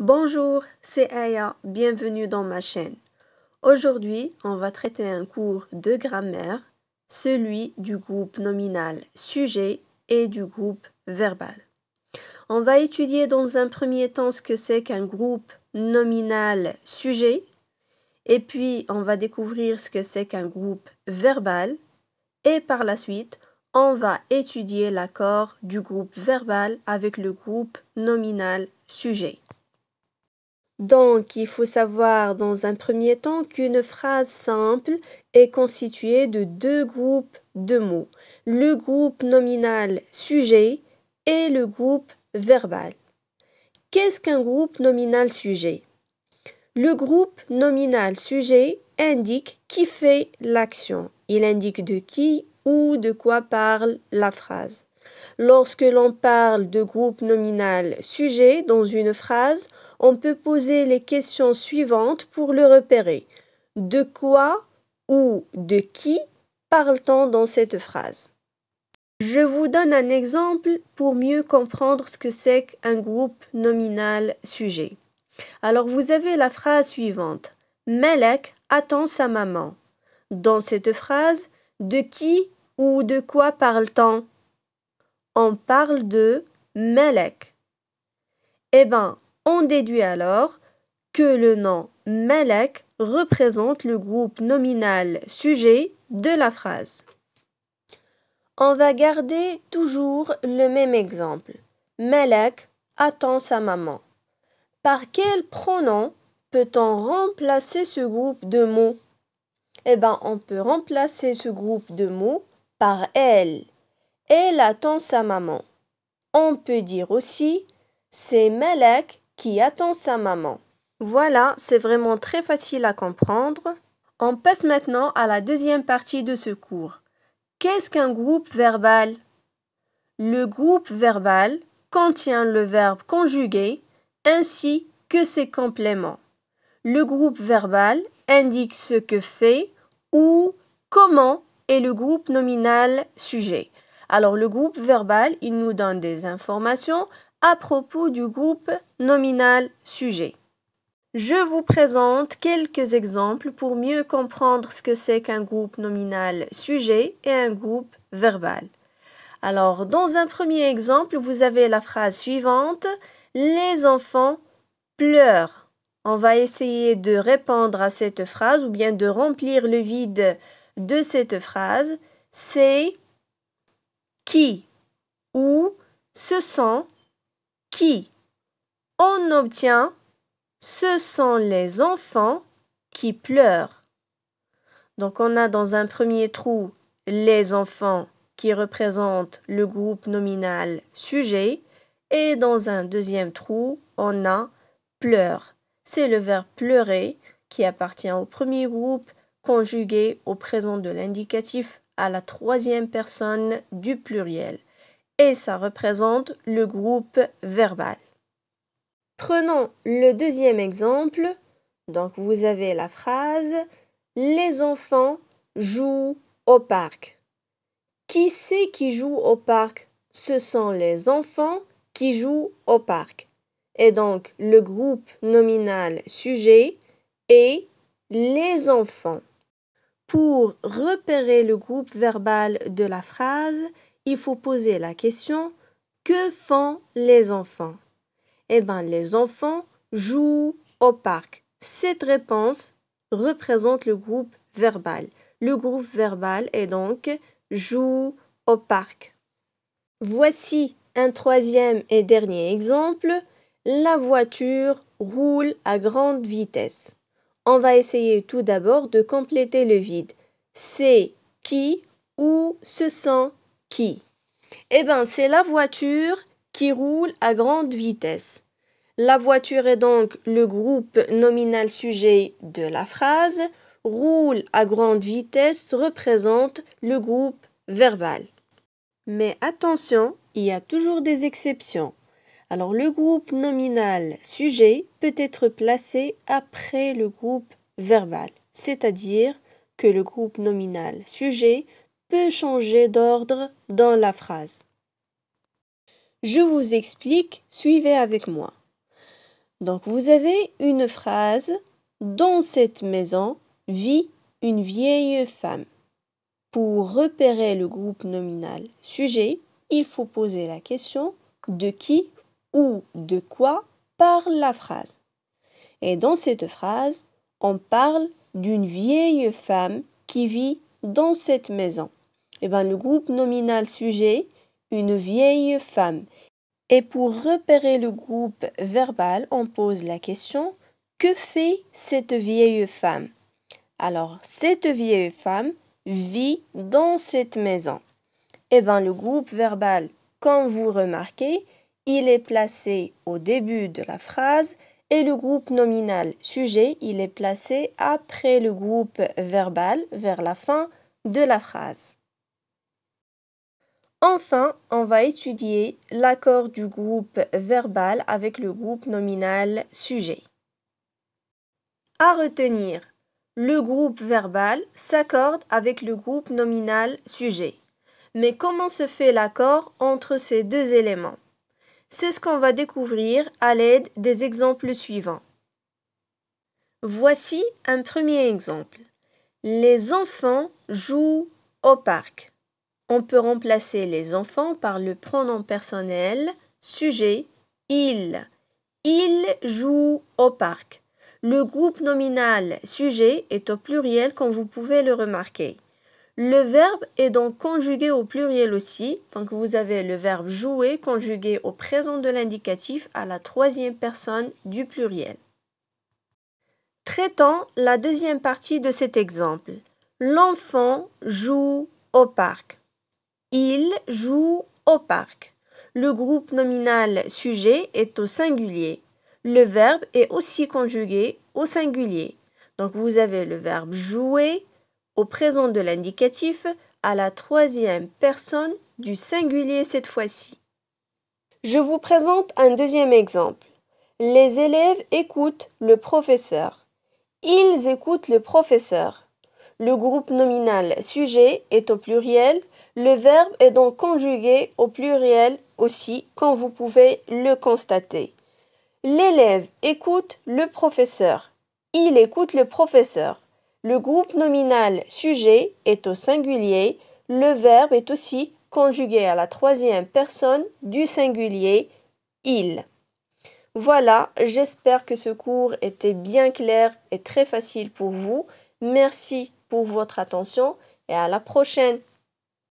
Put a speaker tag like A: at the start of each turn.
A: Bonjour, c'est Aya, bienvenue dans ma chaîne. Aujourd'hui, on va traiter un cours de grammaire, celui du groupe nominal sujet et du groupe verbal. On va étudier dans un premier temps ce que c'est qu'un groupe nominal sujet, et puis on va découvrir ce que c'est qu'un groupe verbal, et par la suite, on va étudier l'accord du groupe verbal avec le groupe nominal sujet. Donc, il faut savoir dans un premier temps qu'une phrase simple est constituée de deux groupes de mots, le groupe nominal sujet et le groupe verbal. Qu'est-ce qu'un groupe nominal sujet Le groupe nominal sujet indique qui fait l'action. Il indique de qui ou de quoi parle la phrase. Lorsque l'on parle de groupe nominal sujet dans une phrase, on peut poser les questions suivantes pour le repérer. De quoi ou de qui parle-t-on dans cette phrase Je vous donne un exemple pour mieux comprendre ce que c'est qu'un groupe nominal sujet. Alors vous avez la phrase suivante. Malek attend sa maman. Dans cette phrase, de qui ou de quoi parle-t-on on parle de Melek. Eh bien, on déduit alors que le nom Melek représente le groupe nominal sujet de la phrase. On va garder toujours le même exemple. Melek attend sa maman. Par quel pronom peut-on remplacer ce groupe de mots Eh bien, on peut remplacer ce groupe de mots par elle. Elle attend sa maman. On peut dire aussi c'est Malek qui attend sa maman. Voilà, c'est vraiment très facile à comprendre. On passe maintenant à la deuxième partie de ce cours. Qu'est-ce qu'un groupe verbal Le groupe verbal contient le verbe conjugué ainsi que ses compléments. Le groupe verbal indique ce que fait ou comment est le groupe nominal sujet. Alors le groupe verbal, il nous donne des informations à propos du groupe nominal sujet. Je vous présente quelques exemples pour mieux comprendre ce que c'est qu'un groupe nominal sujet et un groupe verbal. Alors, dans un premier exemple, vous avez la phrase suivante Les enfants pleurent. On va essayer de répondre à cette phrase ou bien de remplir le vide de cette phrase. C'est qui, ou ce sont, qui. On obtient, ce sont les enfants qui pleurent. Donc on a dans un premier trou les enfants qui représentent le groupe nominal sujet et dans un deuxième trou on a pleure. C'est le verbe pleurer qui appartient au premier groupe conjugué au présent de l'indicatif à la troisième personne du pluriel et ça représente le groupe verbal. Prenons le deuxième exemple. Donc vous avez la phrase Les enfants jouent au parc. Qui c'est qui joue au parc Ce sont les enfants qui jouent au parc. Et donc le groupe nominal sujet est les enfants. Pour repérer le groupe verbal de la phrase, il faut poser la question Que font les enfants Eh bien, les enfants jouent au parc. Cette réponse représente le groupe verbal. Le groupe verbal est donc joue au parc. Voici un troisième et dernier exemple. La voiture roule à grande vitesse. On va essayer tout d'abord de compléter le vide. C'est qui ou ce sont qui Eh bien, c'est la voiture qui roule à grande vitesse. La voiture est donc le groupe nominal sujet de la phrase. Roule à grande vitesse représente le groupe verbal. Mais attention, il y a toujours des exceptions. Alors le groupe nominal sujet peut être placé après le groupe verbal, c'est-à-dire que le groupe nominal sujet peut changer d'ordre dans la phrase. Je vous explique, suivez avec moi. Donc vous avez une phrase dans cette maison vit une vieille femme. Pour repérer le groupe nominal sujet, il faut poser la question de qui de quoi parle la phrase. Et dans cette phrase, on parle d'une vieille femme qui vit dans cette maison. Et eh bien, le groupe nominal sujet, une vieille femme. Et pour repérer le groupe verbal, on pose la question Que fait cette vieille femme Alors, cette vieille femme vit dans cette maison. Et eh bien, le groupe verbal, comme vous remarquez, il est placé au début de la phrase et le groupe nominal sujet, il est placé après le groupe verbal vers la fin de la phrase. Enfin, on va étudier l'accord du groupe verbal avec le groupe nominal sujet. À retenir, le groupe verbal s'accorde avec le groupe nominal sujet. Mais comment se fait l'accord entre ces deux éléments c'est ce qu'on va découvrir à l'aide des exemples suivants. Voici un premier exemple. Les enfants jouent au parc. On peut remplacer les enfants par le pronom personnel sujet il. Il joue au parc. Le groupe nominal sujet est au pluriel comme vous pouvez le remarquer. Le verbe est donc conjugué au pluriel aussi. Donc vous avez le verbe jouer conjugué au présent de l'indicatif à la troisième personne du pluriel. Traitons la deuxième partie de cet exemple. L'enfant joue au parc. Il joue au parc. Le groupe nominal sujet est au singulier. Le verbe est aussi conjugué au singulier. Donc vous avez le verbe jouer au présent de l'indicatif à la troisième personne du singulier cette fois-ci. Je vous présente un deuxième exemple. Les élèves écoutent le professeur. Ils écoutent le professeur. Le groupe nominal sujet est au pluriel. Le verbe est donc conjugué au pluriel aussi, comme vous pouvez le constater. L'élève écoute le professeur. Il écoute le professeur. Le groupe nominal sujet est au singulier, le verbe est aussi conjugué à la troisième personne du singulier il. Voilà, j'espère que ce cours était bien clair et très facile pour vous. Merci pour votre attention et à la prochaine.